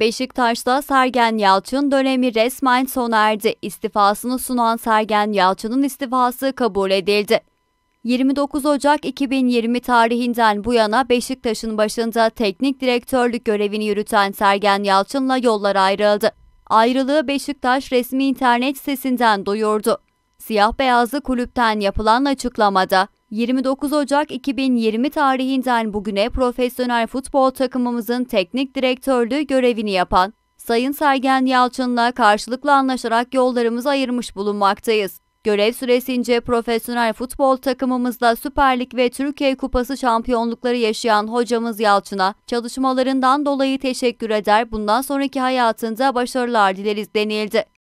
Beşiktaş'ta Sergen Yalçın dönemi resmen sona erdi. İstifasını sunan Sergen Yalçın'ın istifası kabul edildi. 29 Ocak 2020 tarihinden bu yana Beşiktaş'ın başında teknik direktörlük görevini yürüten Sergen Yalçın'la yollar ayrıldı. Ayrılığı Beşiktaş resmi internet sitesinden duyurdu. Siyah beyazlı kulüpten yapılan açıklamada 29 Ocak 2020 tarihinden bugüne profesyonel futbol takımımızın teknik direktörlüğü görevini yapan Sayın Sergen Yalçın'la karşılıklı anlaşarak yollarımızı ayırmış bulunmaktayız. Görev süresince profesyonel futbol takımımızda Süper Lig ve Türkiye Kupası şampiyonlukları yaşayan hocamız Yalçın'a çalışmalarından dolayı teşekkür eder, bundan sonraki hayatında başarılar dileriz denildi.